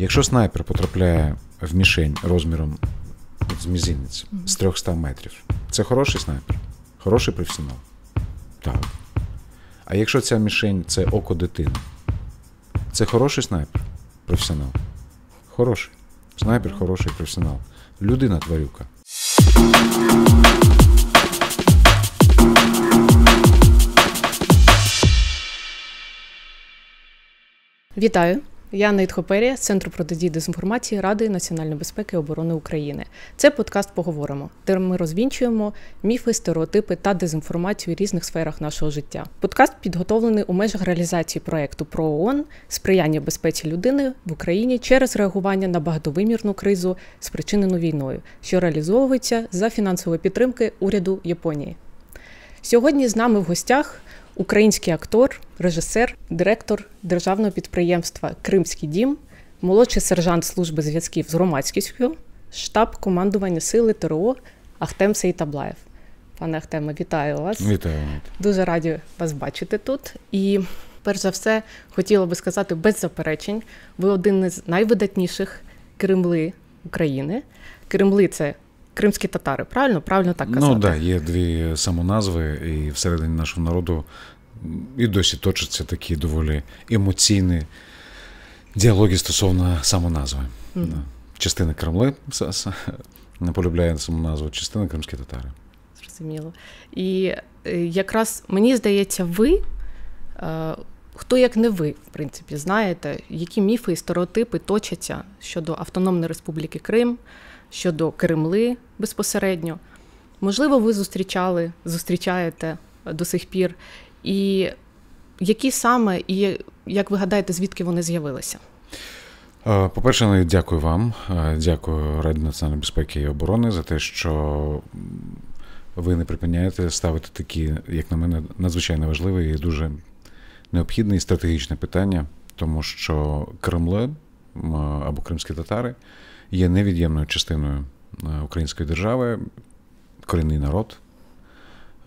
Якщо снайпер потрапляє в мішень розміром з мізинець з 300 метрів, це хороший снайпер, хороший професіонал. Так. А якщо ця мішень це око дитини, це хороший снайпер, професіонал. Хороший. Снайпер хороший професіонал. Людина тварюка. Вітаю. Я Нейт Хоперія з центру протидії дезінформації Ради національної безпеки і оборони України. Це подкаст поговоримо, де ми розвінчуємо міфи, стереотипи та дезінформацію в різних сферах нашого життя. Подкаст підготовлений у межах реалізації проекту про ООН сприяння безпеці людини в Україні через реагування на багатовимірну кризу, спричинену війною, що реалізовується за фінансової підтримки уряду Японії. Сьогодні з нами в гостях український актор, режисер, директор державного підприємства Кримський дім, молодший сержант служби зв'язків з громадськістю, штаб командування сили ТРО Ахтем Сейтаблаєв. Пане Ахтеме, вітаю вас. Вітаю. Дуже раді вас бачити тут. І перш за все хотіла би сказати без заперечень. Ви один із найвидатніших Кремли України. Кремли це кримські татари, правильно? Правильно так ну казати? Ну так, да, є дві самоназви, і всередині нашого народу і досі точаться такі доволі емоційні діалоги стосовно самоназви. Mm. Частина Кремли не полюбляє самоназву, частина кримські татари. Зрозуміло. І е, якраз мені здається, ви. Е, хто як не ви, в принципі, знаєте, які міфи і стереотипи точаться щодо Автономної Республіки Крим, щодо Кремли безпосередньо. Можливо, ви зустрічали, зустрічаєте е, до сих пір. І які саме, і як ви гадаєте, звідки вони з'явилися? Е, по-перше, ну, дякую вам, е, дякую Раді національної безпеки і оборони за те, що ви не припиняєте ставити такі, як на мене, надзвичайно важливе і дуже необхідне і стратегічне питання, тому що Кремле або кримські татари є невід'ємною частиною е, української держави, корінний народ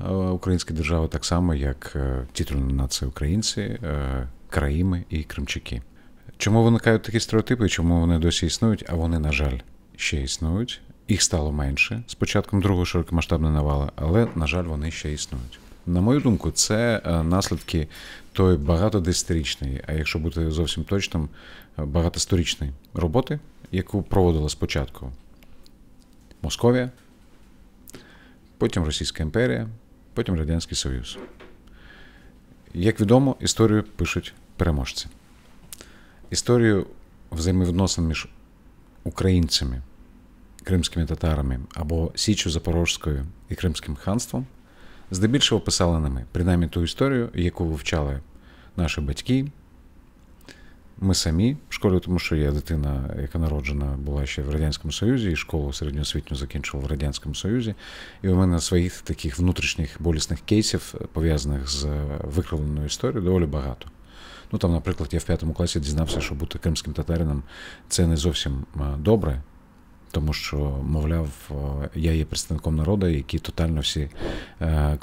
е, української держави, так само, як е, титульна нація українці, країми і кримчаки. Чому виникають такі стереотипи? Чому вони досі існують? А вони, на жаль, ще існують. Їх стало менше з початком другої широкомасштабної навали, але, на жаль, вони ще існують. На мою думку, це наслідки той багатодесятирічної, а якщо бути зовсім точним, багатосторічної роботи яку проводила спочатку Московія, потім Російська імперія, потім Радянський Союз. Як відомо, історію пишуть переможці. Історію взаємовідносин між українцями, кримськими татарами або Січю Запорожською і Кримським ханством здебільшого писали нами, принаймні ту історію, яку вивчали наші батьки. Ми самі в школі, тому що я дитина, яка народжена була ще в Радянському Союзі, і школу середньоосвітню закінчила в Радянському Союзі. І у мене своїх таких внутрішніх болісних кейсів, пов'язаних з е, викривленою історією, доволі багато. Ну там, наприклад, я в п'ятому класі дізнався, що бути кримським татарином це не зовсім е, добре тому що, мовляв, е, я є представником народу, які тотально всі е,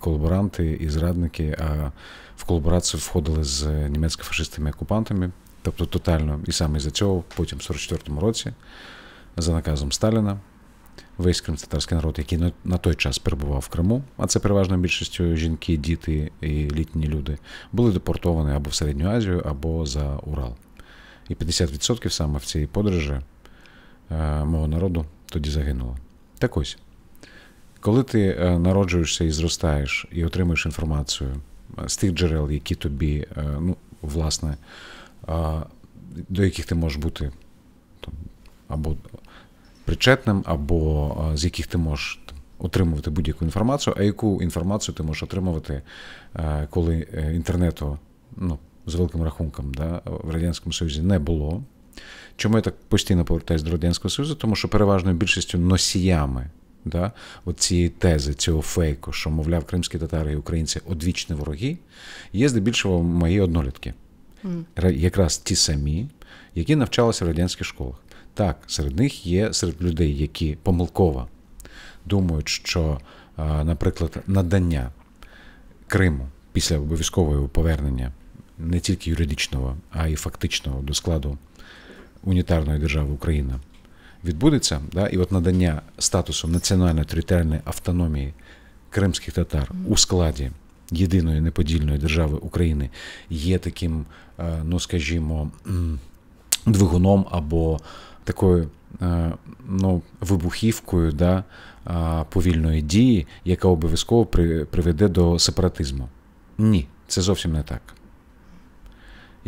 колаборанти і зрадники, а в колаборацію входили з німецькими фашистами окупантами, тобто тотально, і саме за цього, потім в 44-му році, за наказом Сталіна. Весь кримськотарський народ, який на той час перебував в Криму, а це переважно більшістю жінки, діти і літні люди, були депортовані або в Середню Азію, або за Урал. І 50% саме в цій подорожі Е, мого народу тоді загинуло. Так ось, коли ти е, народжуєшся і зростаєш, і отримуєш інформацію е, з тих джерел, які тобі, ну, власне, до яких ти можеш бути там, або причетним, або з яких ти можеш отримувати будь-яку інформацію, а яку інформацію ти можеш отримувати, коли інтернету ну, з великим рахунком да, в Радянському Союзі не було. Чому я так постійно повертаюся до Радянського Союзу? Тому що переважною більшістю носіями да, цієї тези, цього фейку, що, мовляв, кримські татари і українці одвічні вороги, є здебільшого мої однолітки, mm. якраз ті самі, які навчалися в радянських школах. Так, серед них є серед людей, які помилково думають, що, наприклад, надання Криму після обов'язкового повернення не тільки юридичного, а й фактичного до складу унітарної держави Україна відбудеться, да, і от надання статусу національної територіальної автономії кримських татар у складі єдиної неподільної держави України є таким, е, ну скажімо, двигуном або такою е, ну, вибухівкою да, е, повільної дії, яка обов'язково приведе до сепаратизму. Ні, це зовсім не так.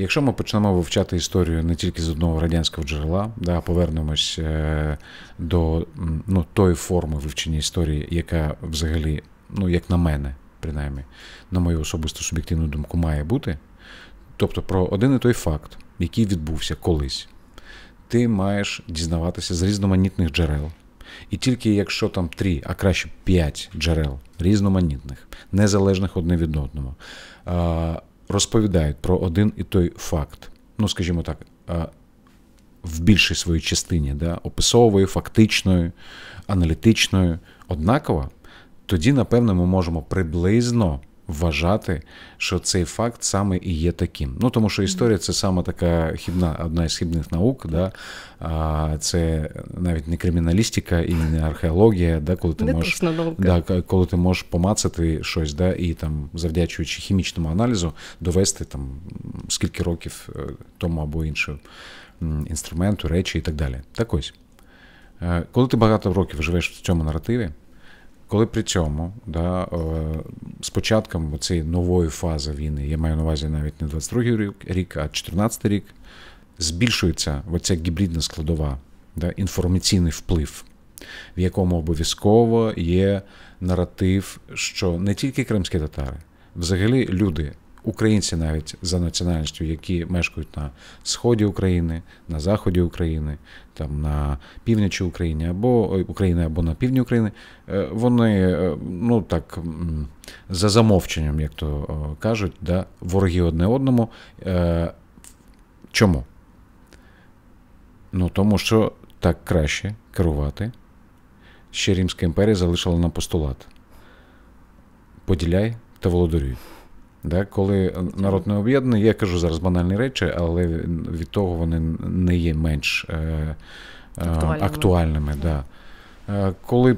Якщо ми почнемо вивчати історію не тільки з одного радянського джерела, да, повернемось е, до ну, тої форми вивчення історії, яка взагалі, ну як на мене, принаймні, на мою особисту суб'єктивну думку, має бути. Тобто про один і той факт, який відбувся колись, ти маєш дізнаватися з різноманітних джерел. І тільки якщо там три, а краще п'ять джерел різноманітних, незалежних одне від одного, розповідають про один і той факт, ну, скажімо так, в більшій своїй частині, да, описової, фактичною, аналітичною. однаково, тоді, напевно, ми можемо приблизно вважати, що цей факт саме і є таким. Ну тому що історія це саме така хібна, одна із хібних наук, да? а це навіть не криміналістика і не археологія, да? коли ти не можеш да, коли ти можеш помацати щось, да? і там, завдячуючи хімічному аналізу, довести там скільки років е, тому або іншому інструменту, речі і так далі. Так ось, е, коли ти багато років живеш в цьому наративі. Коли при цьому да, е, з початком цієї нової фази війни, я маю на увазі навіть не 22-й рік, рік а 14-й рік, збільшується оця гібридна складова, да, інформаційний вплив, в якому обов'язково є наратив, що не тільки кримські татари, взагалі люди українці навіть за національністю, які мешкають на сході України, на заході України, там на півночі України або е, України або на півдні України, е, вони е, ну так за замовченням, як то кажуть, да, вороги одне одному. Чому? Ну тому що так краще керувати. Ще Римська імперія залишила на постулат. Поділяй та володарюй. Да, Коли народ не об'єднаний, я кажу зараз банальні речі, але від того вони не є менш е, е актуальними. актуальними да. Е, коли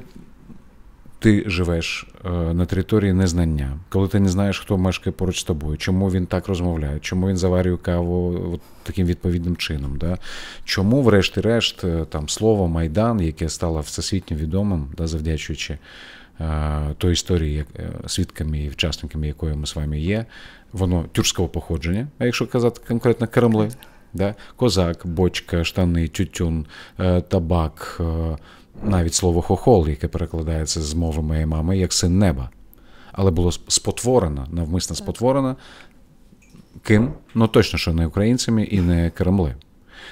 ти живеш е, на території незнання, коли ти не знаєш, хто мешкає поруч з тобою, чому він так розмовляє, чому він заварює каву от таким відповідним чином, да? чому, врешті-решт, там слово майдан, яке стало всесвітньо відомим, да, завдячуючи. Е, тої історії, е, свідками і учасниками якої ми з вами є, воно тюркського походження. А якщо казати конкретно Кремли, да? козак, бочка, штани, тютюн, е, табак, навіть слово хохол, яке перекладається з мови моєї мами, як син неба. Але було спотворено, навмисно спотворено. Ким? Ну точно, що не українцями і не Кремли.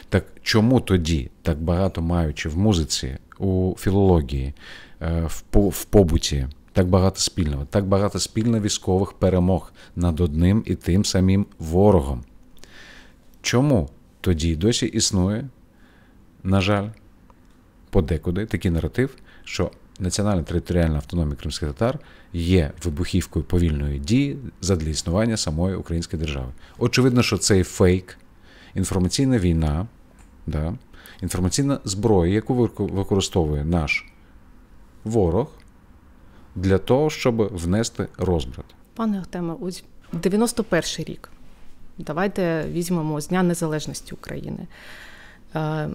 Так чому тоді, так багато маючи в музиці, у філології, Е, в побуті. Так багато спільного, так багато спільно військових перемог над одним і тим самим ворогом. Чому тоді досі існує, на жаль, подекуди такий наратив, що національна територіальна автономія кримських татар є вибухівкою повільної дії задля існування самої української держави. Очевидно, що цей фейк, інформаційна війна, да, інформаційна зброя, яку використовує наш ворог для того, щоб внести розбрат. Пане Артеме, ось 91-й рік. Давайте візьмемо з Дня Незалежності України. Е,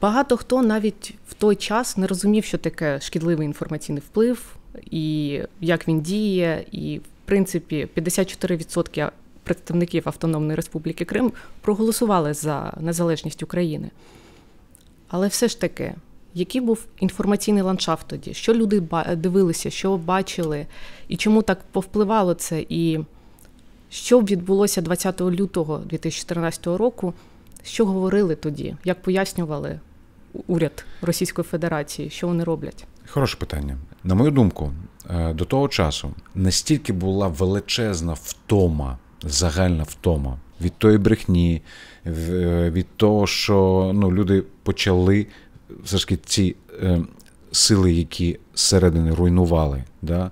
багато хто навіть в той час не розумів, що таке шкідливий інформаційний вплив, і як він діє, і в принципі 54% представників Автономної Республіки Крим проголосували за незалежність України. Але все ж таки, який був інформаційний ландшафт тоді? Що люди дивилися, що бачили, і чому так повпливало це? І що відбулося 20 лютого 2014 року? Що говорили тоді? Як пояснювали уряд Російської Федерації, що вони роблять? Хороше питання. На мою думку, е, до того часу настільки була величезна втома, загальна втома від тої брехні, від того, що ну, люди почали все ж таки ці е, сили, які зсередини руйнували да,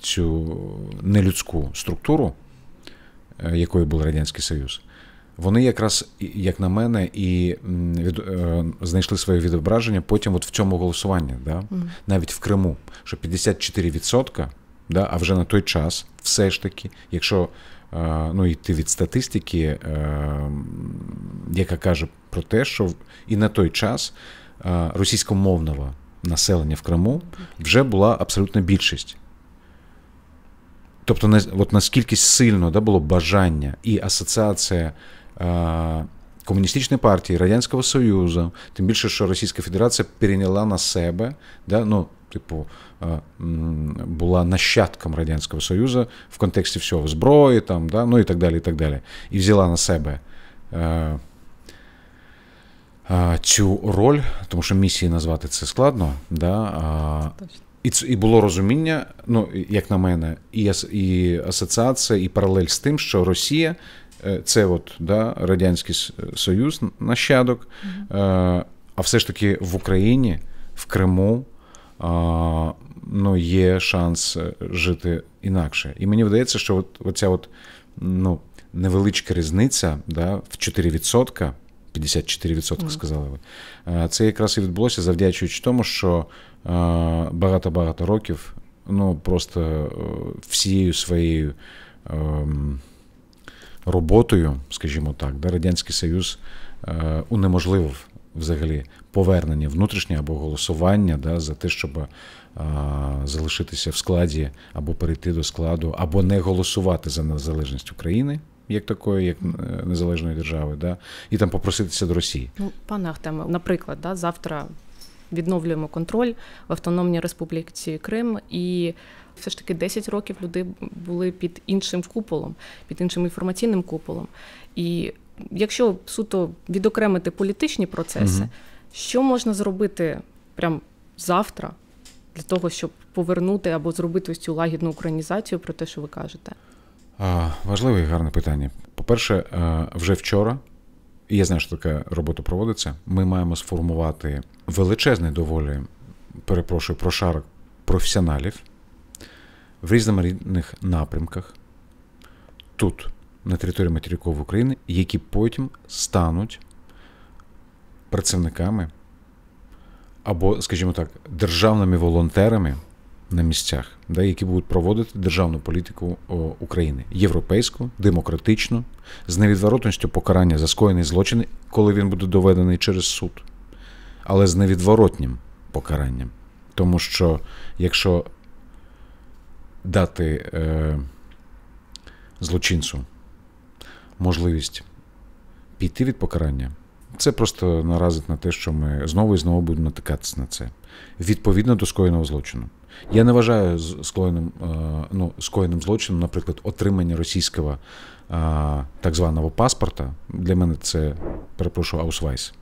цю нелюдську структуру, е, якою був Радянський Союз, вони якраз, як на мене, і від, е, знайшли своє відображення потім от в цьому голосуванні, да? навіть в Криму, що 54%, да, а вже на той час, все ж таки, якщо ну, йти від статистики, яка каже про те, що і на той час е, російськомовного населення в Криму вже була абсолютна більшість. Тобто, от наскільки сильно да, було бажання і асоціація е, Комуністичної партії Радянського Союзу, тим більше, що Російська Федерація перейняла на себе, да, ну, типу, е, була нащадком Радянського Союзу в контексті всього зброї, там, да, ну і так далі. І так далі, і взяла на себе цю роль, тому що місії назвати це складно. Да? Точно. І і було розуміння, ну як на мене, і і асоціація, і паралель з тим, що Росія е, це от да, Радянський Союз нащадок, mm-hmm. а все ж таки в Україні, в Криму ну, є шанс е, жити інакше. І мені вдається, що от, оця от, ну, невеличка різниця да, в 4%. 54% сказали ви. Е, це якраз і відбулося, завдячуючи тому, що е, багато-багато років ну просто е, всією своєю ем, роботою, скажімо так, да, Радянський Союз унеможливив взагалі повернення внутрішнє або голосування да, за те, щоб залишитися в складі або перейти до складу, або не голосувати за незалежність України як такої, як е, незалежної держави, да? і там попроситися до Росії. Ну, пане Ахтеме, наприклад, да, завтра відновлюємо контроль в Автономній Республіці Крим і. Все ж таки 10 років люди були під іншим куполом, під іншим інформаційним куполом. І якщо суто відокремити політичні процеси, угу. що можна зробити прямо завтра для того, щоб повернути або зробити ось цю лагідну українізацію про те, що ви кажете? Важливе і гарне питання. По-перше, вже вчора, і я знаю, що така робота проводиться. Ми маємо сформувати величезний доволі, перепрошую, прошарок професіоналів в різноманітних напрямках тут, на території материкової України, які потім стануть працівниками або, скажімо так, державними волонтерами на місцях, да, які будуть проводити державну політику України європейську, демократичну, з невідворотністю покарання за скоєний злочин, коли він буде доведений через суд, але з невідворотнім покаранням. Тому що якщо дати е, злочинцю можливість піти від покарання, це просто наразить на те, що ми знову і знову будемо натикатися на це відповідно до скоєного злочину. Я не вважаю скоєним е, ну, скоєним злочином, наприклад, отримання російського е, так званого паспорта. Для мене це перепрошую аусвайс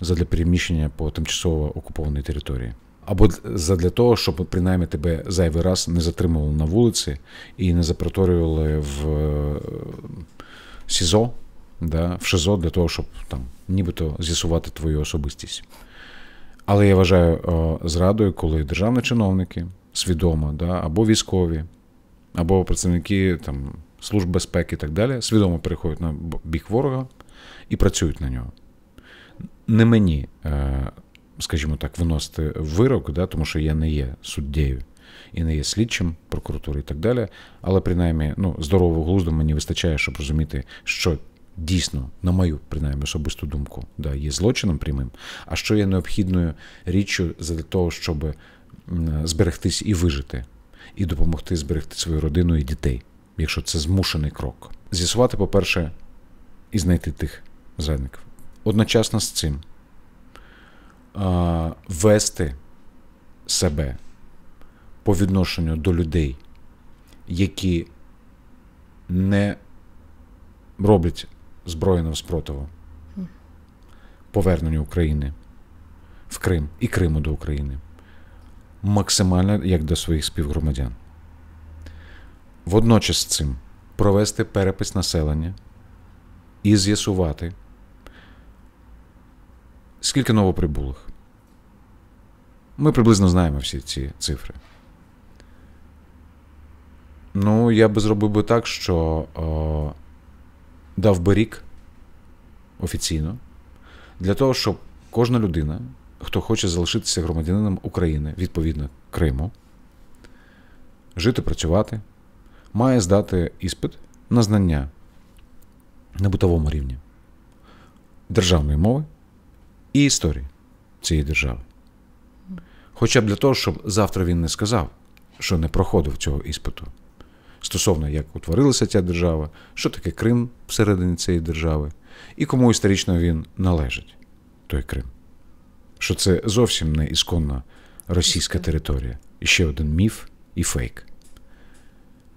задля переміщення по тимчасово окупованій території. Або задля того, щоб принаймні тебе зайвий раз не затримували на вулиці і не запроторювали в е, СІЗО да, в ШИЗО для того, щоб там нібито з'ясувати твою особистість. Але я вважаю е, зрадою, коли державні чиновники свідомо, да, або військові, або працівники там, служб безпеки і так далі, свідомо переходять на бік ворога і працюють на нього. Не мені, е, скажімо так, виносити вирок, да, тому що я не є суддєю і не є слідчим прокуратури і так далі. Але принаймні ну, здорового глузду мені вистачає, щоб розуміти, що дійсно, на мою принаймні особисту думку, да, є злочином прямим, а що є необхідною річчю для того, щоб зберегтись і вижити, і допомогти зберегти свою родину і дітей, якщо це змушений крок. З'ясувати, по-перше, і знайти тих зрадників. Одночасно з цим вести себе по відношенню до людей, які не роблять збройного спротиву, поверненню України в Крим і Криму до України максимально як до своїх співгромадян. Водночас з цим провести перепис населення і з'ясувати, скільки новоприбулих. Ми приблизно знаємо всі ці цифри. Ну, я би зробив би так, що о, е, дав би рік офіційно для того, щоб кожна людина, хто хоче залишитися громадянином України, відповідно Криму, жити, працювати, має здати іспит на знання на бутовому рівні державної мови і історії цієї держави. Хоча б для того, щоб завтра він не сказав, що не проходив цього іспиту стосовно як утворилася ця держава, що таке Крим всередині цієї держави, і кому історично він належить, той Крим. Що це зовсім не ісконна російська територія. І ще один міф і фейк.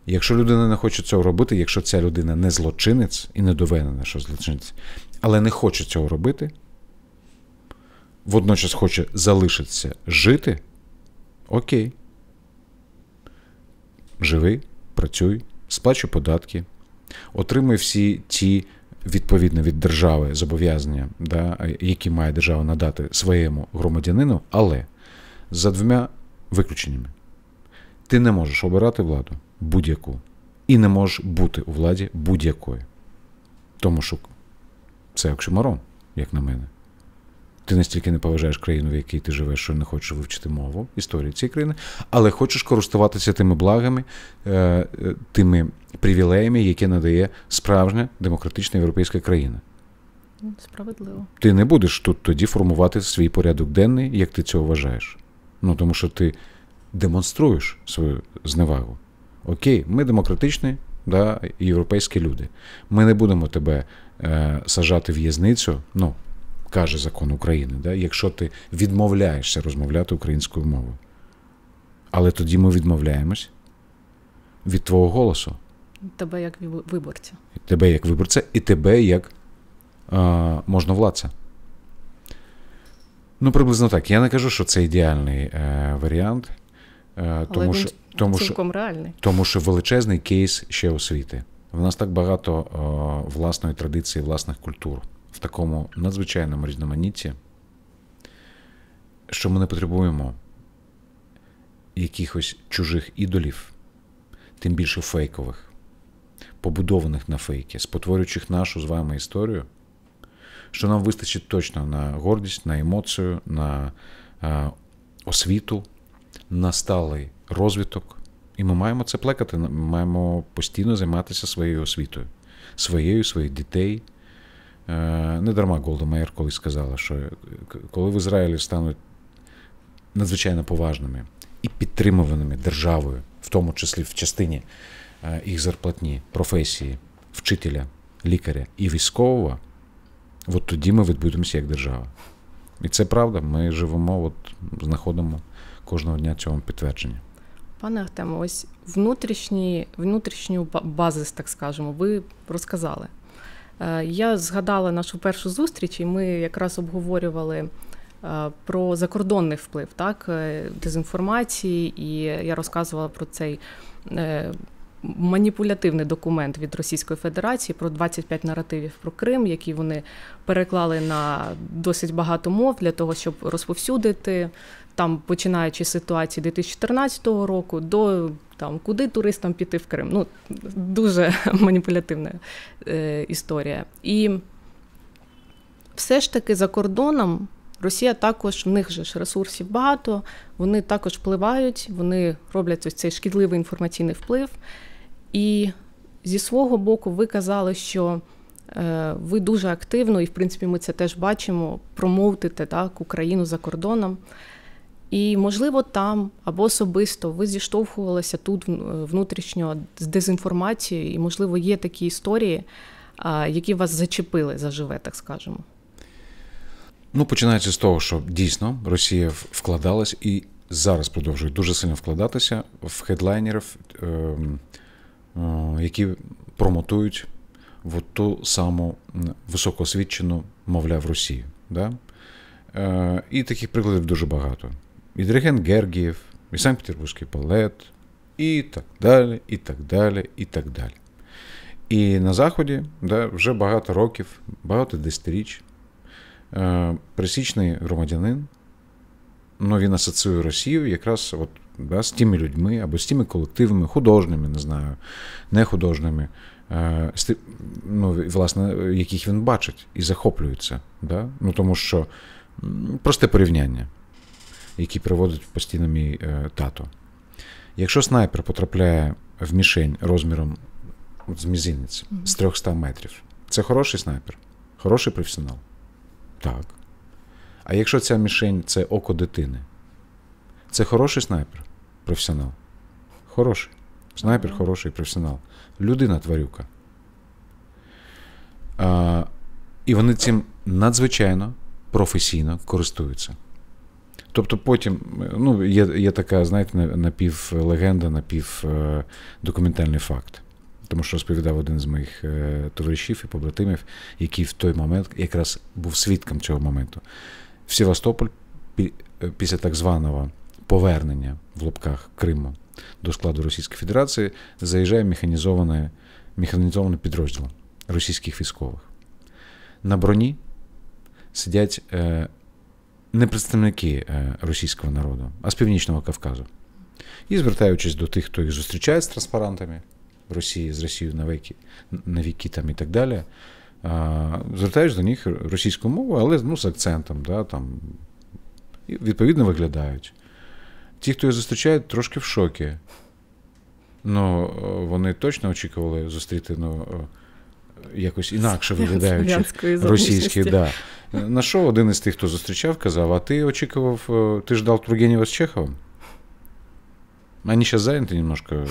Якщо людина не хоче цього робити, якщо ця людина не злочинець і не доведена, що злочинець, але не хоче цього робити, водночас хоче залишитися жити, окей. Живи працюй, сплачуй податки, отримуй всі ті відповідні від держави зобов'язання, да, які має держава надати своєму громадянину, але за двома виключеннями. Ти не можеш обирати владу будь-яку. І не можеш бути у владі будь-якої. Тому що це оксюморон, як на мене. Ти настільки не поважаєш країну, в якій ти живеш, що не хочеш вивчити мову, історію цієї країни, але хочеш користуватися тими благами, е, е, тими привілеями, які надає справжня демократична європейська країна. Справедливо. Ти не будеш тут тоді формувати свій порядок денний, як ти це вважаєш. Ну тому що ти демонструєш свою зневагу. Окей, ми демократичні да, європейські люди. Ми не будемо тебе е, сажати в в'язницю. ну, каже закон України, да? якщо ти відмовляєшся розмовляти українською мовою. Але тоді ми відмовляємось від твого голосу. Тебе як виборця. Тебе як виборця, і тебе як е, можновладця. Ну, приблизно так. Я не кажу, що це ідеальний е, варіант, е, Але тому, він що, тому, що, реальний. тому що величезний кейс ще освіти. В нас так багато е, власної традиції, власних культур в такому надзвичайному різноманітті, що ми не потребуємо якихось чужих ідолів, тим більше фейкових, побудованих на фейки, спотворюючих нашу з вами історію, що нам вистачить точно на гордість, на емоцію, на е, освіту, на сталий розвиток. І ми маємо це плекати, ми маємо постійно займатися своєю освітою, своєю, своїх дітей. Е, не дарма Голда Мейер колись сказала, що е, коли в Ізраїлі стануть надзвичайно поважними і підтримуваними державою, в тому числі в частині е, їх зарплатні професії, вчителя, лікаря і військового, от тоді ми відбудемося як держава. І це правда. Ми живемо, от знаходимо кожного дня цього підтвердження. Пане Ахтеме, ось внутрішні, внутрішню базис, так скажемо, ви розказали. Е, я згадала нашу першу зустріч, і ми якраз обговорювали е, про закордонний вплив так, е, дезінформації, і я розказувала про цей. Маніпулятивний документ від Російської Федерації про 25 наративів про Крим, які вони переклали на досить багато мов для того, щоб розповсюдити там, починаючи з ситуації 2014 року до там куди туристам піти в Крим. Ну дуже маніпулятивна е, історія. І все ж таки за кордоном. Росія також в них же ж ресурсів багато, вони також впливають, вони роблять ось цей шкідливий інформаційний вплив. І зі свого боку, ви казали, що е, ви дуже активно, і в принципі ми це теж бачимо, промовтите так Україну за кордоном. І, можливо, там або особисто ви зіштовхувалися тут е, внутрішньо з дезінформацією, і, можливо, є такі історії, які вас зачепили заживе, так скажемо. Ну, починається з того, що дійсно Росія вкладалась і зараз продовжує дуже сильно вкладатися в хедлайнерів, ем, е, які промотують в ту саму високоосвічену, мовляв, Росію. Да? Е, і таких прикладів дуже багато. Митрохен Гергиев, і санкт петербургський балет, і так далі, і так далі, і так далі. І на Заході да, вже багато років, багато десятиріч, е, присічний громадянин, ну він асоціює Росію якраз от, да, з тими людьми або з тими колективами, художніми, не знаю, не художними, е, ну, власне, яких він бачить і захоплюється. Да? Ну, Тому що просте порівняння які проводить постійно мій е, тато. Якщо снайпер потрапляє в мішень розміром з мізинець mm-hmm. з 300 метрів, це хороший снайпер, хороший професіонал. Так. А якщо ця мішень це око дитини, це хороший снайпер, професіонал. Хороший. Снайпер хороший професіонал. Людина тварюка. А, І вони цим надзвичайно професійно користуються. Тобто потім, ну, є є така, знаєте, напівлегенда, напівдокументальний факт. Тому що розповідав один з моїх е, товаришів і побратимів, який в той момент якраз був свідком цього моменту. В Севастополь е, після так званого повернення в лобках Криму до складу Російської Федерації заїжджає механізоване підрозділ російських військових. На броні сидять е, не представники е, російського народу, а з північного Кавказу. І звертаючись до тих, хто їх зустрічає з транспарантами в Росії, з Росією на віки, на віки там і так далі, звертаєш до них російську мову, але ну, з акцентом, да, там, і відповідно виглядають. Ті, хто їх зустрічають, трошки в шокі. Ну, е, вони точно очікували зустріти. ну, е, якось інакше виглядаючи російський, Да. На що один із тих, хто зустрічав, казав: А ти очікував, е, ти ждав Тургенєва з Чеховим? Они сейчас зайняті немножко, е,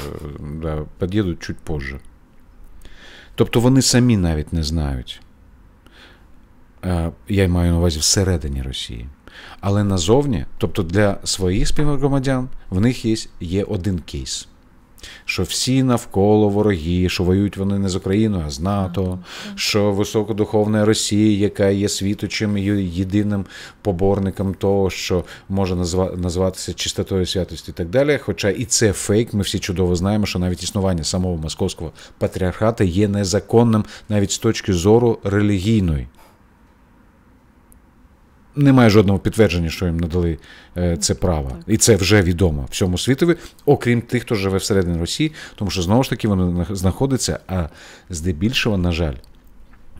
да, під'їдуть чуть позже. Тобто вони самі навіть не знають. Е, я маю на увазі всередині Росії. Але назовні, тобто для своїх співгромадян, в них є, є один кейс що всі навколо вороги, що воюють вони не з Україною, а з НАТО, що високодуховна Росія, яка є світочим і єдиним поборником того, що може називатися чистотою святості і так далі. Хоча і це фейк, ми всі чудово знаємо, що навіть існування самого московського патріархата є незаконним навіть з точки зору релігійної. Немає жодного підтвердження, що їм надали е, це право, і це вже відомо всьому світові, окрім тих, хто живе всередині Росії, тому що знову ж таки вони знаходяться, а здебільшого, на жаль,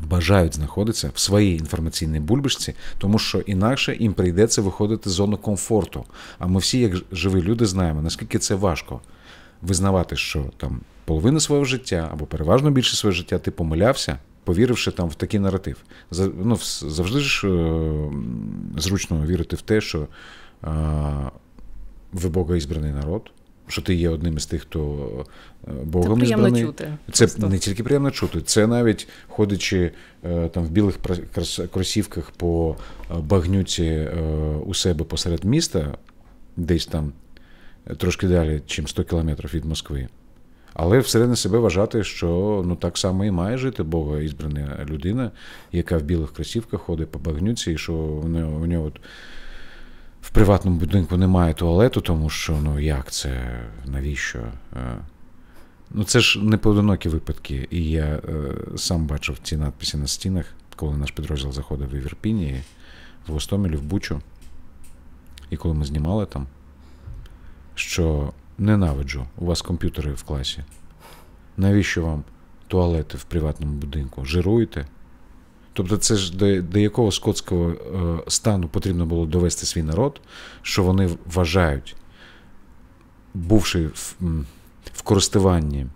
бажають знаходитися в своїй інформаційній бульбашці, тому що інакше їм прийдеться виходити з зони комфорту. А ми всі, як живі люди, знаємо наскільки це важко визнавати, що там половина свого життя або переважно більше свого життя ти помилявся повіривши там в такий наратив. ну, Завжди ж е, зручно вірити в те, що е, ви Бога ізбраний народ. Що ти є одним із тих, хто е, Богом Це приємно збраний. чути. Це просто. не тільки приємно чути, це навіть ходячи там в білих кросівках по багнюці у себе посеред міста, десь там трошки далі, чим 100 кілометрів від Москви. Але всередині себе вважати, що ну так само і має жити Бога ізбрана людина, яка в білих кросівках ходить по багнюці, і що в нього, в нього от в приватному будинку немає туалету, тому що ну як це, навіщо? Ну це ж не поодинокі випадки. І я е, сам бачив ці надписи на стінах, коли наш підрозділ заходив в Європіні, в Гостомілі, в Бучу. І коли ми знімали там, що Ненавиджу у вас комп'ютери в класі. Навіщо вам туалети в приватному будинку? Жируєте? Тобто, це ж до, до якого скотського е, стану потрібно було довести свій народ, що вони вважають, бувши в, в користуванні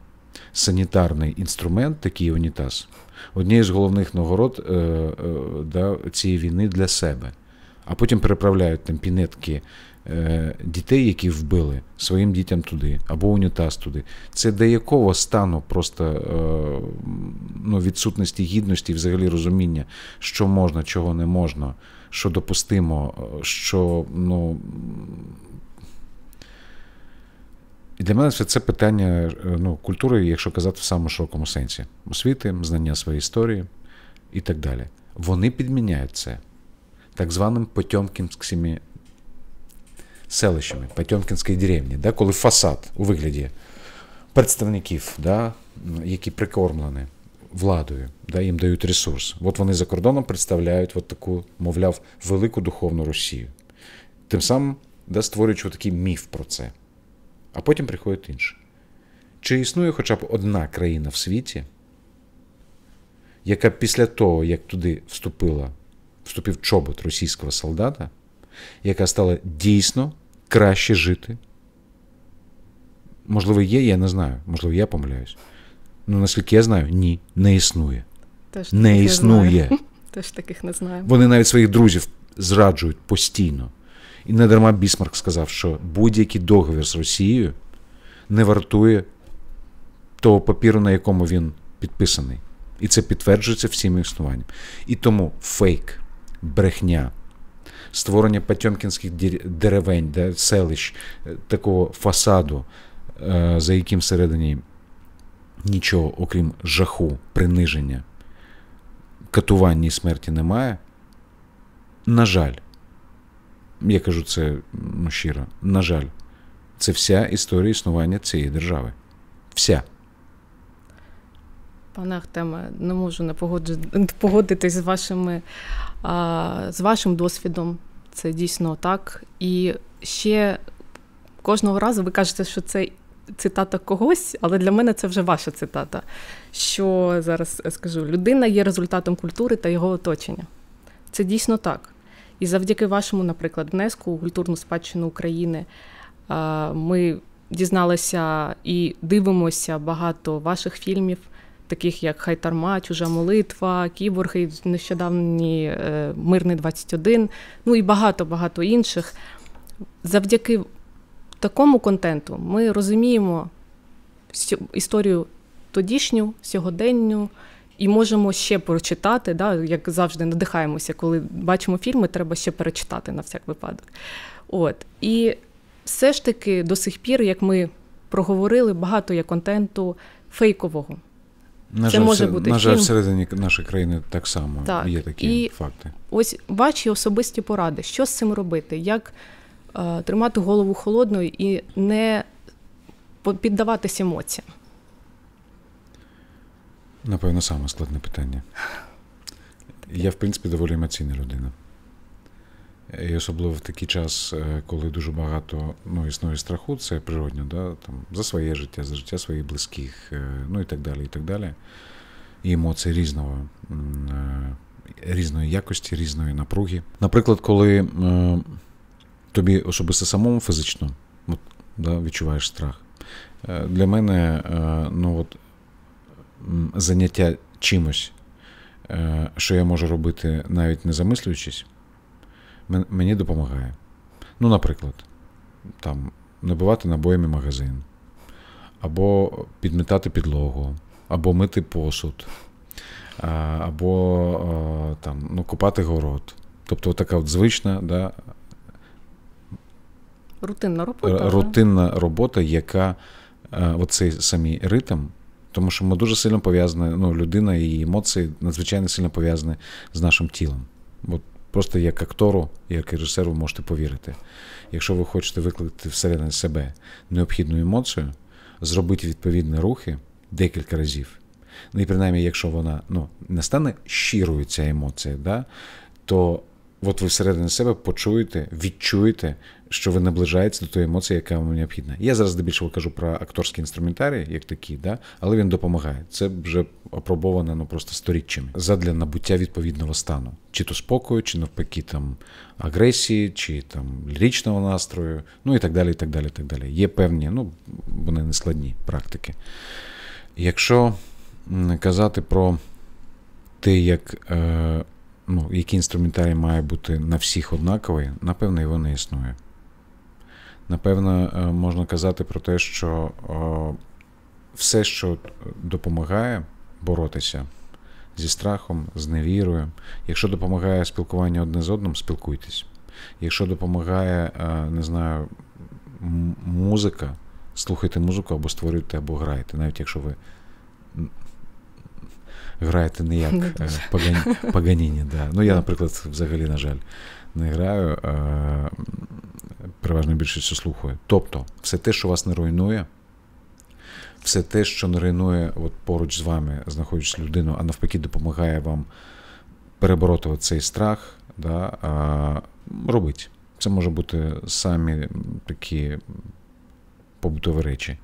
санітарний інструмент, такий унітаз, однією з головних нагород е, е, да, цієї війни для себе. А потім переправляють там пінетки Е, дітей, які вбили своїм дітям туди, або унітаз туди. Це до якого стану просто е, ну, відсутності гідності, і взагалі розуміння, що можна, чого не можна, що допустимо, е, що ну. І для мене все це питання ну, культури, якщо казати в самому широкому сенсі, освіти, знання своєї історії і так далі. Вони підміняють це так званим потьомкінськими селищами Патьомкінської деревні, да, коли фасад у вигляді представників, да, які прикормлені владою, да, їм дають ресурс. От вони за кордоном представляють от таку, мовляв, велику духовну Росію. Тим самим да, створюючи такий міф про це. А потім приходить інше. Чи існує хоча б одна країна в світі, яка після того, як туди вступила, вступив чобот російського солдата, яка стала дійсно краще жити. Можливо, є, я не знаю. Можливо, я помиляюсь. Ну наскільки я знаю, ні, не існує. Теж не існує. Теж таких не знаю. Вони навіть своїх друзів зраджують постійно. І не дарма Бісмарк сказав, що будь-який договір з Росією не вартує того папіру, на якому він підписаний. І це підтверджується всім існуванням. І тому фейк, брехня, створення Потьомкінських деревень, де селищ, е, такого фасаду, е, за яким всередині нічого, окрім жаху, приниження, катування і смерті немає. На жаль, я кажу це ну, щиро, на жаль, це вся історія існування цієї держави. Вся. Пане Ахтеме, не можу не погодитись з вашими, з вашим досвідом це дійсно так. І ще кожного разу ви кажете, що це цитата когось, але для мене це вже ваша цитата. Що зараз скажу: людина є результатом культури та його оточення. Це дійсно так. І завдяки вашому, наприклад, внеску у культурну спадщину України ми дізналися і дивимося багато ваших фільмів таких як Хайтарма, Чужа молитва, Кіборги, нещодавні е, Мирний 21, ну і багато-багато інших. Завдяки такому контенту ми розуміємо історію тодішню, сьогоденню. І можемо ще прочитати, да, як завжди надихаємося, коли бачимо фільми, треба ще перечитати на всяк випадок. От. І все ж таки до сих пір, як ми проговорили, багато є контенту фейкового. На це жаль, може бути на жаль, фільм. всередині нашої країни так само так. є такі і факти. Ось ваші особисті поради, що з цим робити, як е, тримати голову холодною і не піддаватися емоціям? Напевно, саме складне питання. Я, в принципі, доволі емоційна людина. І особливо в такий час, е, коли дуже багато ну, існує страху, це природньо, да, там, за своє життя, за життя своїх близьких, е, ну і так далі. І так далі. І емоції різного, е, різної якості, різної напруги. Наприклад, коли тобі особисто самому фізично от, да, відчуваєш страх, для мене ну, от, заняття чимось, що я можу робити, навіть не замислюючись мені допомагає. Ну, наприклад, там набивати набоями магазин, або підмітати підлогу, або мити посуд, або там, ну, купати город. Тобто така от звична да, рутинна робота, рутинна робота, яка оцей самий ритм. Тому що ми дуже сильно пов'язані, ну, людина і її емоції надзвичайно сильно пов'язані з нашим тілом. От Просто як актору, як режисеру можете повірити. Якщо ви хочете викликати всередині себе необхідну емоцію, зробити відповідні рухи декілька разів. Ну і принаймні, якщо вона ну, не стане щирою ця емоція, да, то от ви всередині себе почуєте, відчуєте, що ви наближаєтесь до тої емоції, яка вам необхідна. Я зараз здебільшого кажу про акторські інструментарії, як такі, да? але він допомагає. Це вже опробовано ну, просто сторіччями задля набуття відповідного стану, чи то спокою, чи навпаки, там агресії, чи там ліричного настрою, ну і так далі. і так далі, і так так далі, далі. Є певні, ну вони не складні практики. Якщо казати про те, як е, ну, який інструментарій має бути на всіх однаковий, напевно, його не існує. Напевно, е, можна казати про те, що е, все, що допомагає боротися зі страхом, з невірою, якщо допомагає спілкування одне з одним, спілкуйтесь. Якщо допомагає, е, не знаю, музика, слухайте музику або створюйте, або грайте, навіть якщо ви граєте не як э, Паганіні. Да. Ну я, наприклад, взагалі, на жаль, не граю. Переважно більшість слухаю. Тобто, все те, що вас не руйнує, все те, що не руйнує от поруч з вами, знаходячи людину, а навпаки, допомагає вам перебороти цей страх, да, а, робить. Це може бути самі такі побутові речі.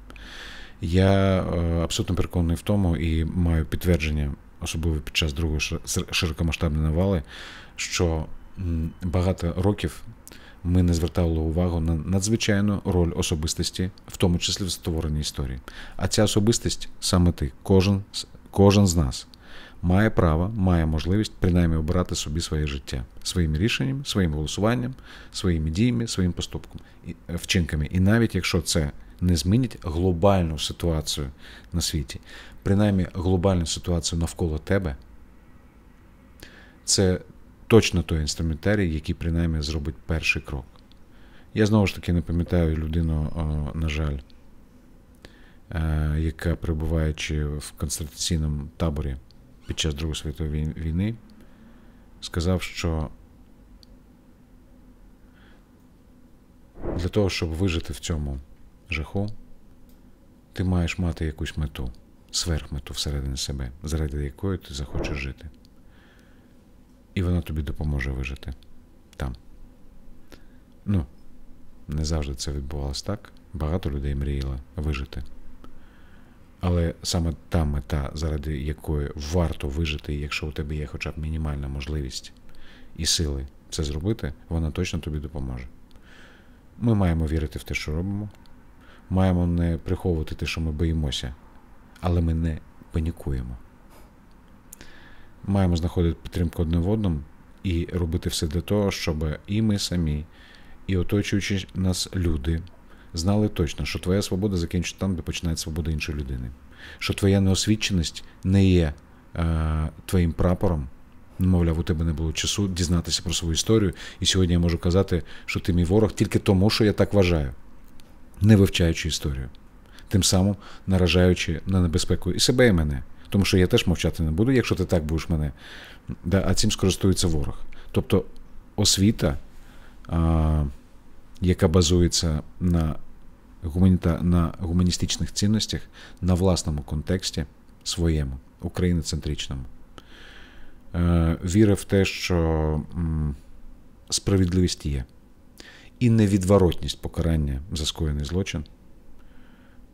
Я е, абсолютно переконаний в тому і маю підтвердження особливо під час другої широкомасштабної навали, що багато років ми не звертали увагу на надзвичайну роль особистості, в тому числі в створенні історії. А ця особистість саме ти, кожен, кожен з нас. Має право, має можливість принаймні обирати собі своє життя своїм рішенням, своїм голосуванням, своїми діями, своїм поступком, і е, вчинками. І навіть якщо це не змінять глобальну ситуацію на світі, принаймні глобальну ситуацію навколо тебе, це точно той інструментарій, який принаймні зробить перший крок. Я знову ж таки не пам'ятаю людину, на жаль, е, яка перебуваючи в концентраційному таборі під час Другої світової війни, сказав, що для того, щоб вижити в цьому жахом, ти маєш мати якусь мету, сверхмету всередині себе, заради якої ти захочеш жити. І вона тобі допоможе вижити там. Ну, не завжди це відбувалося так. Багато людей мріяло вижити. Але саме та мета, заради якої варто вижити, якщо у тебе є хоча б мінімальна можливість і сили це зробити, вона точно тобі допоможе. Ми маємо вірити в те, що робимо маємо не приховувати те, що ми боїмося, але ми не панікуємо. Маємо знаходити підтримку одне в одному і робити все для того, щоб і ми самі, і оточуючи нас люди знали точно, що твоя свобода закінчиться там, де починає свобода іншої людини, що твоя неосвіченість не є е, твоїм прапором. Мовляв, у тебе не було часу дізнатися про свою історію, і сьогодні я можу казати, що ти мій ворог тільки тому, що я так вважаю не вивчаючи історію, тим самим наражаючи на небезпеку і себе і мене. Тому що я теж мовчати не буду, якщо ти так будеш мене. Да, А цим скористується ворог. Тобто освіта, а, яка базується на гуманіта, на гуманістичних цінностях, на власному контексті своєму, україноцентричному, е, віра в те, що справедливість є і невідворотність покарання за скоєний злочин.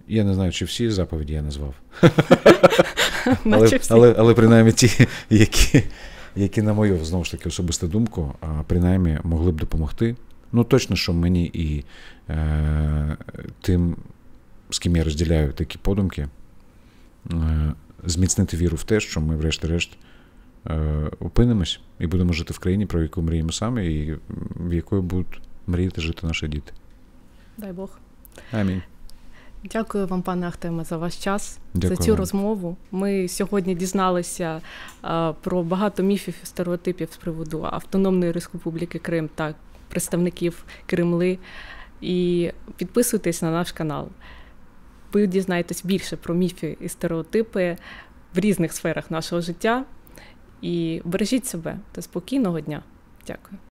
Я не знаю, чи всі заповіді я назвав. Але але, але принаймні ті, які, які, на мою знову ж таки особисту думку, принаймні могли б допомогти. Ну, точно, що мені і е, тим, з ким я розділяю такі подумки, е, зміцнити віру в те, що ми, врешті-решт, е, опинимось і будемо жити в країні, про яку мріємо самі, і в якої будуть мріяти жити наші діти. Дай Бог. Амінь. Дякую вам, пане Ахтеме, за ваш час Дякую. за цю розмову. Ми сьогодні дізналися а, е, про багато міфів і стереотипів з приводу Автономної Республіки Крим та представників Кремли. І підписуйтесь на наш канал. Ви дізнаєтесь більше про міфи і стереотипи в різних сферах нашого життя. І бережіть себе та спокійного дня. Дякую.